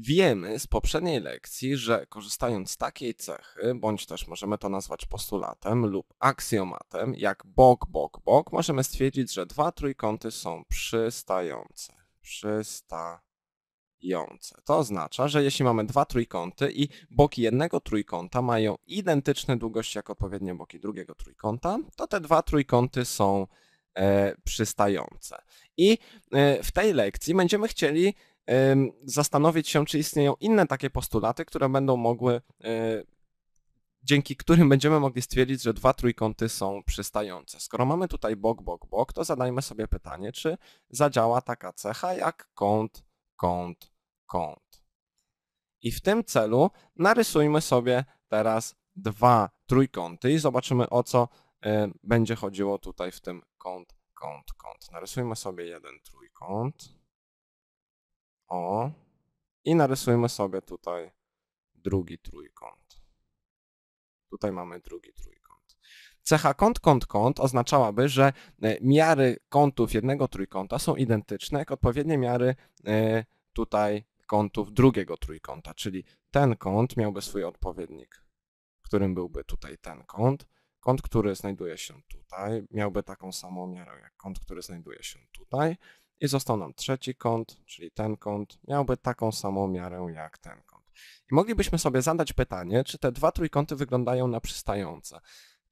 Wiemy z poprzedniej lekcji, że korzystając z takiej cechy, bądź też możemy to nazwać postulatem lub aksjomatem, jak bok, bok, bok, możemy stwierdzić, że dwa trójkąty są przystające. Przystające. To oznacza, że jeśli mamy dwa trójkąty i boki jednego trójkąta mają identyczne długości jak odpowiednie boki drugiego trójkąta, to te dwa trójkąty są e, przystające. I e, w tej lekcji będziemy chcieli zastanowić się, czy istnieją inne takie postulaty, które będą mogły, e, dzięki którym będziemy mogli stwierdzić, że dwa trójkąty są przystające. Skoro mamy tutaj bok, bok, bok, to zadajmy sobie pytanie, czy zadziała taka cecha jak kąt, kąt, kąt. I w tym celu narysujmy sobie teraz dwa trójkąty i zobaczymy o co e, będzie chodziło tutaj w tym kąt, kąt, kąt. Narysujmy sobie jeden trójkąt. O. I narysujmy sobie tutaj drugi trójkąt. Tutaj mamy drugi trójkąt. Cecha kąt, kąt, kąt oznaczałaby, że e, miary kątów jednego trójkąta są identyczne jak odpowiednie miary e, tutaj kątów drugiego trójkąta, czyli ten kąt miałby swój odpowiednik, którym byłby tutaj ten kąt. Kąt, który znajduje się tutaj, miałby taką samą miarę jak kąt, który znajduje się tutaj i został nam trzeci kąt, czyli ten kąt miałby taką samą miarę jak ten kąt. I moglibyśmy sobie zadać pytanie, czy te dwa trójkąty wyglądają na przystające.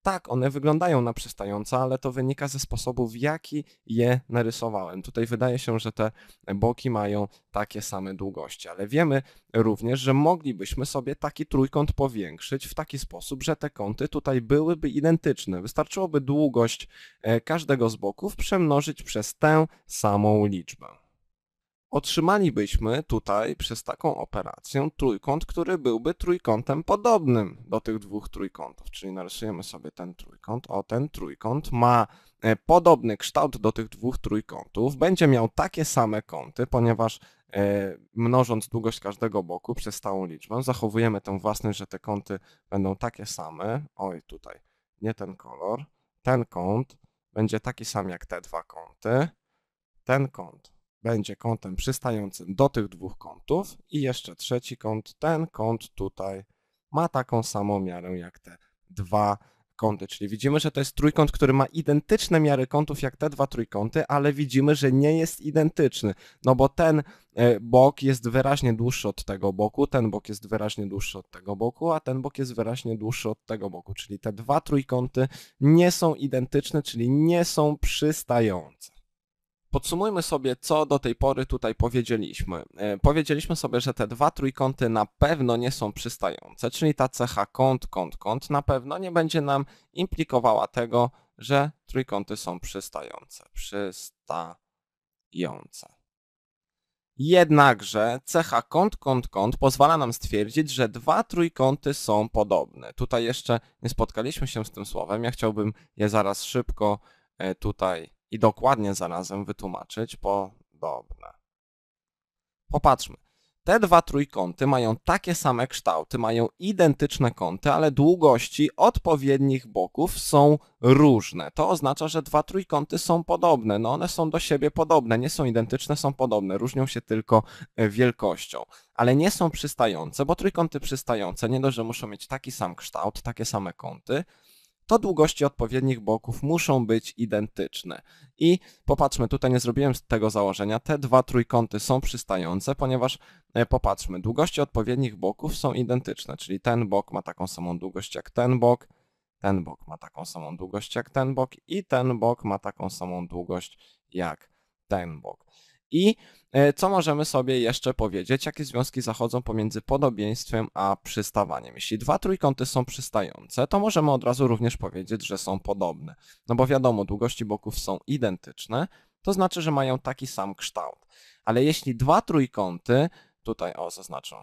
Tak, one wyglądają na przystające, ale to wynika ze sposobu, w jaki je narysowałem. Tutaj wydaje się, że te boki mają takie same długości, ale wiemy również, że moglibyśmy sobie taki trójkąt powiększyć w taki sposób, że te kąty tutaj byłyby identyczne. Wystarczyłoby długość e, każdego z boków przemnożyć przez tę samą liczbę otrzymalibyśmy tutaj przez taką operację trójkąt, który byłby trójkątem podobnym do tych dwóch trójkątów, czyli narysujemy sobie ten trójkąt. O, ten trójkąt ma e, podobny kształt do tych dwóch trójkątów, będzie miał takie same kąty, ponieważ e, mnożąc długość każdego boku przez stałą liczbę, zachowujemy tę własność, że te kąty będą takie same. Oj, tutaj nie ten kolor. Ten kąt będzie taki sam jak te dwa kąty. Ten kąt będzie kątem przystającym do tych dwóch kątów i jeszcze trzeci kąt, ten kąt tutaj ma taką samą miarę jak te dwa kąty, czyli widzimy, że to jest trójkąt, który ma identyczne miary kątów jak te dwa trójkąty, ale widzimy, że nie jest identyczny, no bo ten e, bok jest wyraźnie dłuższy od tego boku, ten bok jest wyraźnie dłuższy od tego boku, a ten bok jest wyraźnie dłuższy od tego boku, czyli te dwa trójkąty nie są identyczne, czyli nie są przystające. Podsumujmy sobie, co do tej pory tutaj powiedzieliśmy. E, powiedzieliśmy sobie, że te dwa trójkąty na pewno nie są przystające, czyli ta cecha kąt, kąt, kąt na pewno nie będzie nam implikowała tego, że trójkąty są przystające. Przystające. Jednakże cecha kąt, kąt, kąt pozwala nam stwierdzić, że dwa trójkąty są podobne. Tutaj jeszcze nie spotkaliśmy się z tym słowem. Ja chciałbym je zaraz szybko e, tutaj i dokładnie zarazem wytłumaczyć podobne. Popatrzmy. Te dwa trójkąty mają takie same kształty, mają identyczne kąty, ale długości odpowiednich boków są różne. To oznacza, że dwa trójkąty są podobne. No one są do siebie podobne, nie są identyczne, są podobne, różnią się tylko e, wielkością. Ale nie są przystające, bo trójkąty przystające nie dość, że muszą mieć taki sam kształt, takie same kąty, to długości odpowiednich boków muszą być identyczne. I popatrzmy, tutaj nie zrobiłem tego założenia, te dwa trójkąty są przystające, ponieważ e, popatrzmy, długości odpowiednich boków są identyczne, czyli ten bok ma taką samą długość jak ten bok, ten bok ma taką samą długość jak ten bok i ten bok ma taką samą długość jak ten bok. I e, co możemy sobie jeszcze powiedzieć? Jakie związki zachodzą pomiędzy podobieństwem a przystawaniem? Jeśli dwa trójkąty są przystające, to możemy od razu również powiedzieć, że są podobne. No bo wiadomo, długości boków są identyczne, to znaczy, że mają taki sam kształt. Ale jeśli dwa trójkąty, tutaj o zaznaczę,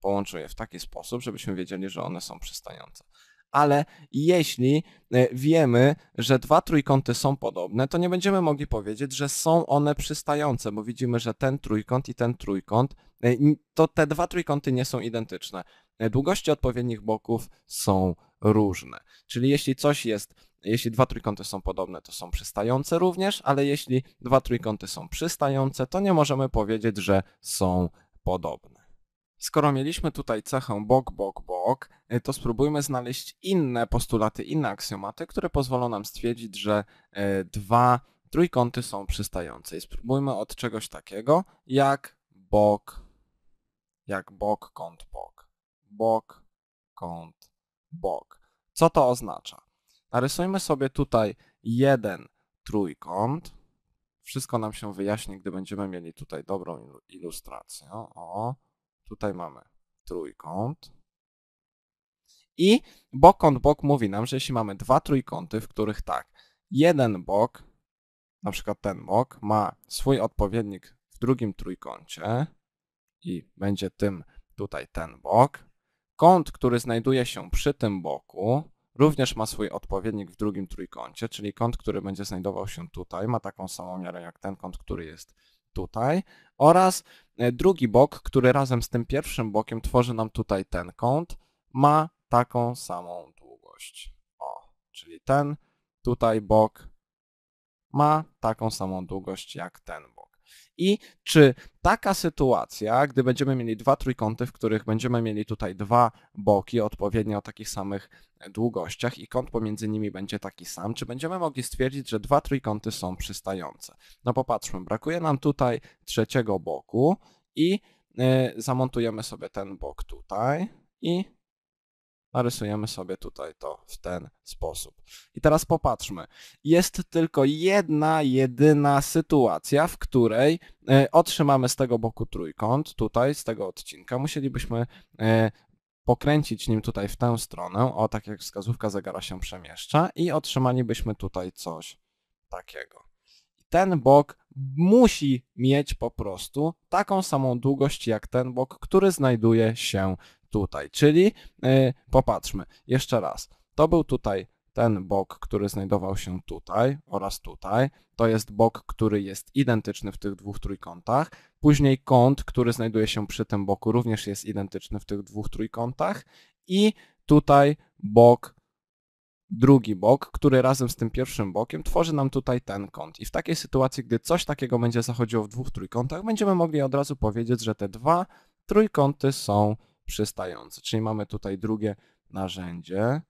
połączę je w taki sposób, żebyśmy wiedzieli, że one są przystające ale jeśli e, wiemy, że dwa trójkąty są podobne, to nie będziemy mogli powiedzieć, że są one przystające, bo widzimy, że ten trójkąt i ten trójkąt, e, to te dwa trójkąty nie są identyczne. E, długości odpowiednich boków są różne. Czyli jeśli coś jest, jeśli dwa trójkąty są podobne, to są przystające również, ale jeśli dwa trójkąty są przystające, to nie możemy powiedzieć, że są podobne. Skoro mieliśmy tutaj cechę bok, bok, bok, Y, to spróbujmy znaleźć inne postulaty, inne aksjomaty, które pozwolą nam stwierdzić, że e, dwa trójkąty są przystające. I spróbujmy od czegoś takiego jak bok, jak bok, kąt, bok, bok, kąt, bok. Co to oznacza? Narysujmy sobie tutaj jeden trójkąt. Wszystko nam się wyjaśni, gdy będziemy mieli tutaj dobrą ilustrację. O, tutaj mamy trójkąt. I bok kąt bok mówi nam, że jeśli mamy dwa trójkąty, w których tak, jeden bok, na przykład ten bok, ma swój odpowiednik w drugim trójkącie i będzie tym tutaj ten bok, kąt, który znajduje się przy tym boku, również ma swój odpowiednik w drugim trójkącie, czyli kąt, który będzie znajdował się tutaj, ma taką samą miarę jak ten kąt, który jest tutaj, oraz e, drugi bok, który razem z tym pierwszym bokiem tworzy nam tutaj ten kąt, ma taką samą długość. O, czyli ten tutaj bok ma taką samą długość jak ten bok. I czy taka sytuacja, gdy będziemy mieli dwa trójkąty, w których będziemy mieli tutaj dwa boki odpowiednio o takich samych długościach i kąt pomiędzy nimi będzie taki sam, czy będziemy mogli stwierdzić, że dwa trójkąty są przystające? No popatrzmy, brakuje nam tutaj trzeciego boku i y, zamontujemy sobie ten bok tutaj i Narysujemy sobie tutaj to w ten sposób. I teraz popatrzmy. Jest tylko jedna, jedyna sytuacja, w której e, otrzymamy z tego boku trójkąt, tutaj z tego odcinka. Musielibyśmy e, pokręcić nim tutaj w tę stronę, o tak jak wskazówka zegara się przemieszcza i otrzymalibyśmy tutaj coś takiego. Ten bok musi mieć po prostu taką samą długość jak ten bok, który znajduje się tutaj. Czyli e, popatrzmy jeszcze raz. To był tutaj ten bok, który znajdował się tutaj oraz tutaj, to jest bok, który jest identyczny w tych dwóch trójkątach. Później kąt, który znajduje się przy tym boku, również jest identyczny w tych dwóch trójkątach. I tutaj bok, drugi bok, który razem z tym pierwszym bokiem tworzy nam tutaj ten kąt. I w takiej sytuacji, gdy coś takiego będzie zachodziło w dwóch trójkątach, będziemy mogli od razu powiedzieć, że te dwa trójkąty są przystające, Czyli mamy tutaj drugie narzędzie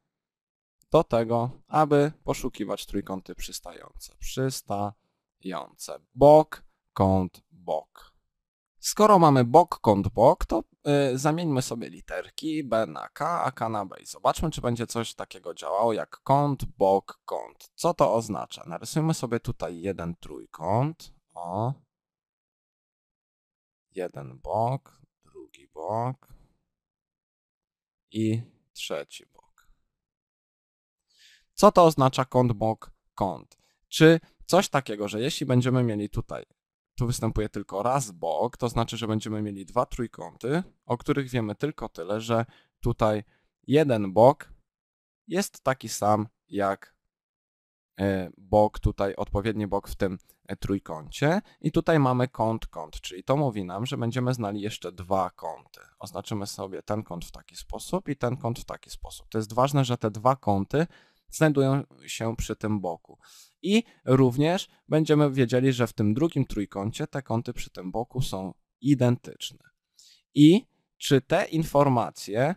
do tego, aby poszukiwać trójkąty przystające. Przystające. Bok, kąt, bok. Skoro mamy bok, kąt, bok, to yy, zamieńmy sobie literki B na K, a K na B i zobaczmy, czy będzie coś takiego działało jak kąt, bok, kąt. Co to oznacza? Narysujmy sobie tutaj jeden trójkąt. O. Jeden bok, drugi bok, i trzeci bok. Co to oznacza kąt, bok, kąt? Czy coś takiego, że jeśli będziemy mieli tutaj, tu występuje tylko raz bok, to znaczy, że będziemy mieli dwa trójkąty, o których wiemy tylko tyle, że tutaj jeden bok jest taki sam jak E, bok tutaj, odpowiedni bok w tym e, trójkącie i tutaj mamy kąt, kąt, czyli to mówi nam, że będziemy znali jeszcze dwa kąty. Oznaczymy sobie ten kąt w taki sposób i ten kąt w taki sposób. To jest ważne, że te dwa kąty znajdują się przy tym boku. I również będziemy wiedzieli, że w tym drugim trójkącie te kąty przy tym boku są identyczne. I czy te informacje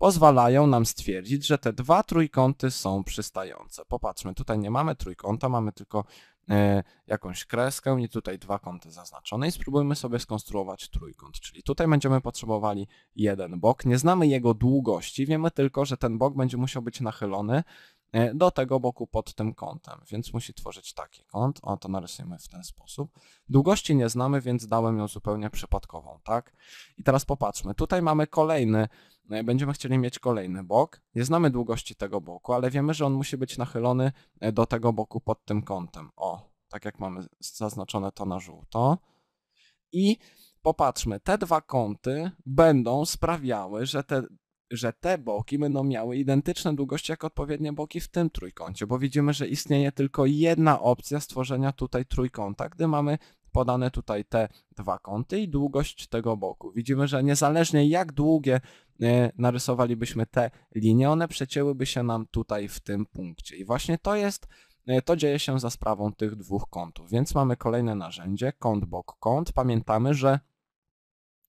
pozwalają nam stwierdzić, że te dwa trójkąty są przystające. Popatrzmy, tutaj nie mamy trójkąta, mamy tylko e, jakąś kreskę i tutaj dwa kąty zaznaczone i spróbujmy sobie skonstruować trójkąt, czyli tutaj będziemy potrzebowali jeden bok, nie znamy jego długości, wiemy tylko, że ten bok będzie musiał być nachylony E, do tego boku pod tym kątem, więc musi tworzyć taki kąt. O, to narysujemy w ten sposób. Długości nie znamy, więc dałem ją zupełnie przypadkową, tak? I teraz popatrzmy, tutaj mamy kolejny, e, będziemy chcieli mieć kolejny bok. Nie znamy długości tego boku, ale wiemy, że on musi być nachylony e, do tego boku pod tym kątem. O, tak jak mamy zaznaczone to na żółto. I popatrzmy, te dwa kąty będą sprawiały, że te że te boki będą miały identyczne długości jak odpowiednie boki w tym trójkącie, bo widzimy, że istnieje tylko jedna opcja stworzenia tutaj trójkąta, gdy mamy podane tutaj te dwa kąty i długość tego boku. Widzimy, że niezależnie jak długie e, narysowalibyśmy te linie, one przecięłyby się nam tutaj w tym punkcie. I właśnie to jest, e, to dzieje się za sprawą tych dwóch kątów. Więc mamy kolejne narzędzie, kąt, bok, kąt. Pamiętamy, że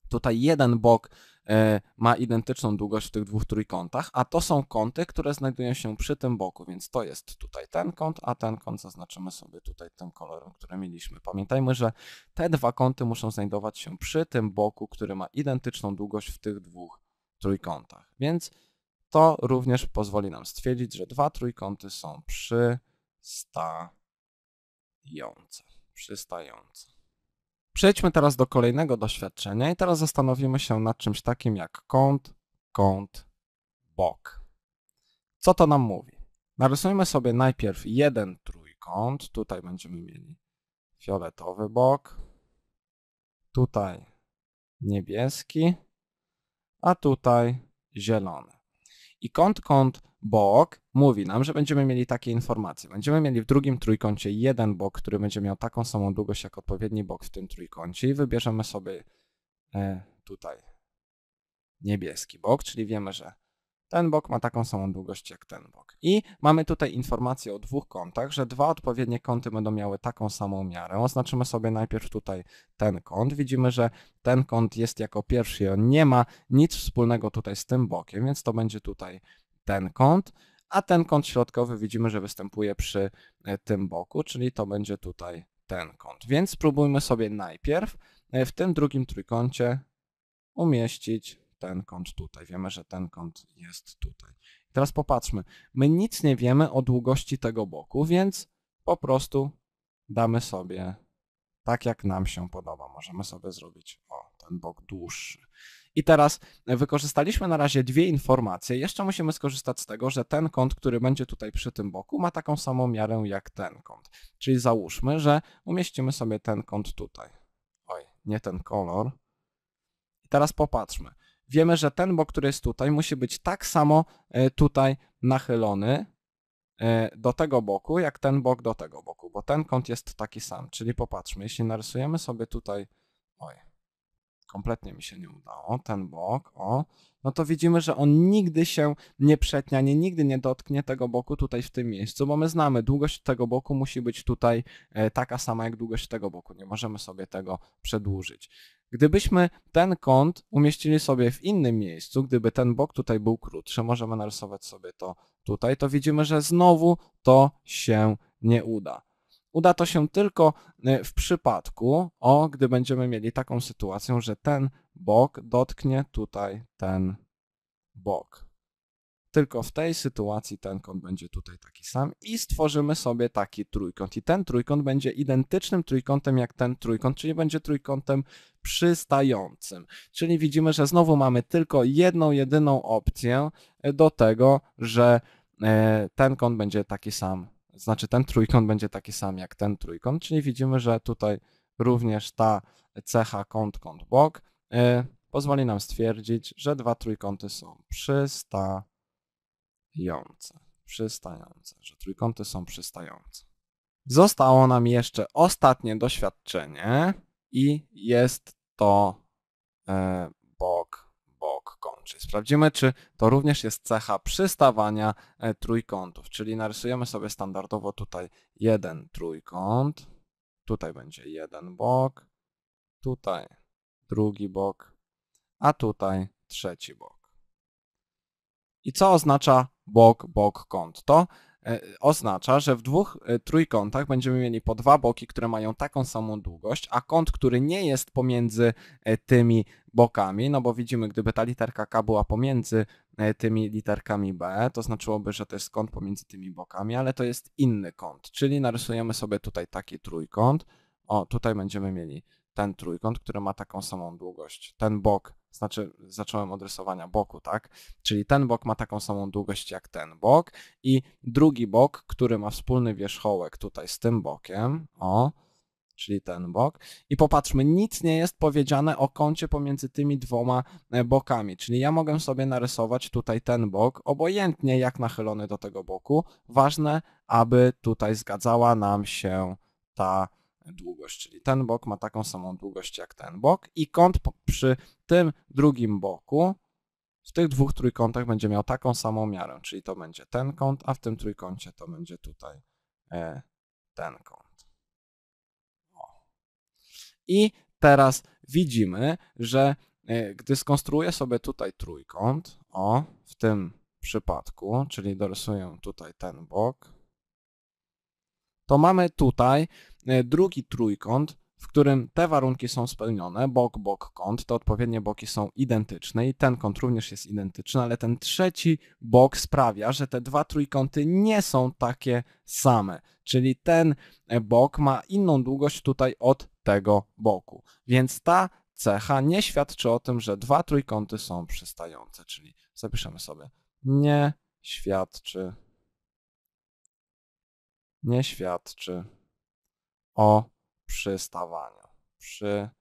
tutaj jeden bok E, ma identyczną długość w tych dwóch trójkątach, a to są kąty, które znajdują się przy tym boku, więc to jest tutaj ten kąt, a ten kąt zaznaczymy sobie tutaj tym kolorem, który mieliśmy. Pamiętajmy, że te dwa kąty muszą znajdować się przy tym boku, który ma identyczną długość w tych dwóch trójkątach, więc to również pozwoli nam stwierdzić, że dwa trójkąty są przystające. Przystające. Przejdźmy teraz do kolejnego doświadczenia i teraz zastanowimy się nad czymś takim jak kąt, kąt, bok. Co to nam mówi? Narysujmy sobie najpierw jeden trójkąt. Tutaj będziemy mieli fioletowy bok, tutaj niebieski, a tutaj zielony. I kąt, kąt, bok mówi nam, że będziemy mieli takie informacje. Będziemy mieli w drugim trójkącie jeden bok, który będzie miał taką samą długość jak odpowiedni bok w tym trójkącie i wybierzemy sobie e, tutaj niebieski bok, czyli wiemy, że ten bok ma taką samą długość jak ten bok. I mamy tutaj informację o dwóch kątach, że dwa odpowiednie kąty będą miały taką samą miarę. Oznaczymy sobie najpierw tutaj ten kąt. Widzimy, że ten kąt jest jako pierwszy i on nie ma nic wspólnego tutaj z tym bokiem, więc to będzie tutaj ten kąt, a ten kąt środkowy widzimy, że występuje przy e, tym boku, czyli to będzie tutaj ten kąt. Więc spróbujmy sobie najpierw e, w tym drugim trójkącie umieścić ten kąt tutaj, wiemy, że ten kąt jest tutaj. Teraz popatrzmy, my nic nie wiemy o długości tego boku, więc po prostu damy sobie tak, jak nam się podoba. Możemy sobie zrobić o, ten bok dłuższy. I teraz wykorzystaliśmy na razie dwie informacje. Jeszcze musimy skorzystać z tego, że ten kąt, który będzie tutaj przy tym boku, ma taką samą miarę jak ten kąt. Czyli załóżmy, że umieścimy sobie ten kąt tutaj. Oj, nie ten kolor. I teraz popatrzmy wiemy, że ten bok, który jest tutaj, musi być tak samo e, tutaj nachylony e, do tego boku, jak ten bok do tego boku, bo ten kąt jest taki sam. Czyli popatrzmy, jeśli narysujemy sobie tutaj, oj, kompletnie mi się nie udało, ten bok, o, no to widzimy, że on nigdy się nie nie nigdy nie dotknie tego boku tutaj w tym miejscu, bo my znamy, długość tego boku musi być tutaj e, taka sama jak długość tego boku, nie możemy sobie tego przedłużyć. Gdybyśmy ten kąt umieścili sobie w innym miejscu, gdyby ten bok tutaj był krótszy, możemy narysować sobie to tutaj, to widzimy, że znowu to się nie uda. Uda to się tylko y, w przypadku, o, gdy będziemy mieli taką sytuację, że ten bok dotknie tutaj ten bok. Tylko w tej sytuacji ten kąt będzie tutaj taki sam i stworzymy sobie taki trójkąt. I ten trójkąt będzie identycznym trójkątem jak ten trójkąt, czyli będzie trójkątem przystającym. Czyli widzimy, że znowu mamy tylko jedną, jedyną opcję do tego, że e, ten kąt będzie taki sam. Znaczy ten trójkąt będzie taki sam jak ten trójkąt, czyli widzimy, że tutaj również ta cecha kąt, kąt, bok e, pozwoli nam stwierdzić, że dwa trójkąty są przystające przystające, przystające, że trójkąty są przystające. Zostało nam jeszcze ostatnie doświadczenie i jest to e, bok, bok kończy. Sprawdzimy, czy to również jest cecha przystawania e, trójkątów, czyli narysujemy sobie standardowo tutaj jeden trójkąt, tutaj będzie jeden bok, tutaj drugi bok, a tutaj trzeci bok. I co oznacza bok, bok, kąt? To e, oznacza, że w dwóch e, trójkątach będziemy mieli po dwa boki, które mają taką samą długość, a kąt, który nie jest pomiędzy e, tymi bokami, no bo widzimy, gdyby ta literka K była pomiędzy tymi literkami B, to znaczyłoby, że to jest kąt pomiędzy tymi bokami, ale to jest inny kąt, czyli narysujemy sobie tutaj taki trójkąt, o tutaj będziemy mieli ten trójkąt, który ma taką samą długość, ten bok znaczy zacząłem od rysowania boku, tak? Czyli ten bok ma taką samą długość jak ten bok i drugi bok, który ma wspólny wierzchołek tutaj z tym bokiem, o, czyli ten bok. I popatrzmy, nic nie jest powiedziane o kącie pomiędzy tymi dwoma e, bokami, czyli ja mogę sobie narysować tutaj ten bok, obojętnie jak nachylony do tego boku. Ważne, aby tutaj zgadzała nam się ta długość, czyli ten bok ma taką samą długość jak ten bok i kąt przy tym drugim boku w tych dwóch trójkątach będzie miał taką samą miarę, czyli to będzie ten kąt, a w tym trójkącie to będzie tutaj e, ten kąt. O. I teraz widzimy, że e, gdy skonstruuję sobie tutaj trójkąt, o, w tym przypadku, czyli dorysuję tutaj ten bok, to mamy tutaj E, drugi trójkąt, w którym te warunki są spełnione, bok, bok, kąt, te odpowiednie boki są identyczne i ten kąt również jest identyczny, ale ten trzeci bok sprawia, że te dwa trójkąty nie są takie same, czyli ten e, bok ma inną długość tutaj od tego boku, więc ta cecha nie świadczy o tym, że dwa trójkąty są przystające, czyli zapiszemy sobie nie świadczy nie świadczy o przystawaniu. Przystawaniu.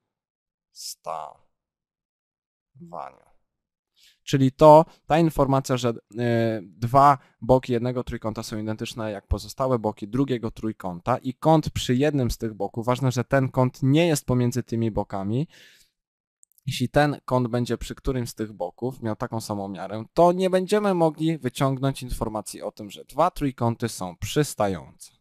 Czyli to, ta informacja, że e, dwa boki jednego trójkąta są identyczne jak pozostałe boki drugiego trójkąta i kąt przy jednym z tych boków, ważne, że ten kąt nie jest pomiędzy tymi bokami, jeśli ten kąt będzie przy którymś z tych boków miał taką samą miarę, to nie będziemy mogli wyciągnąć informacji o tym, że dwa trójkąty są przystające.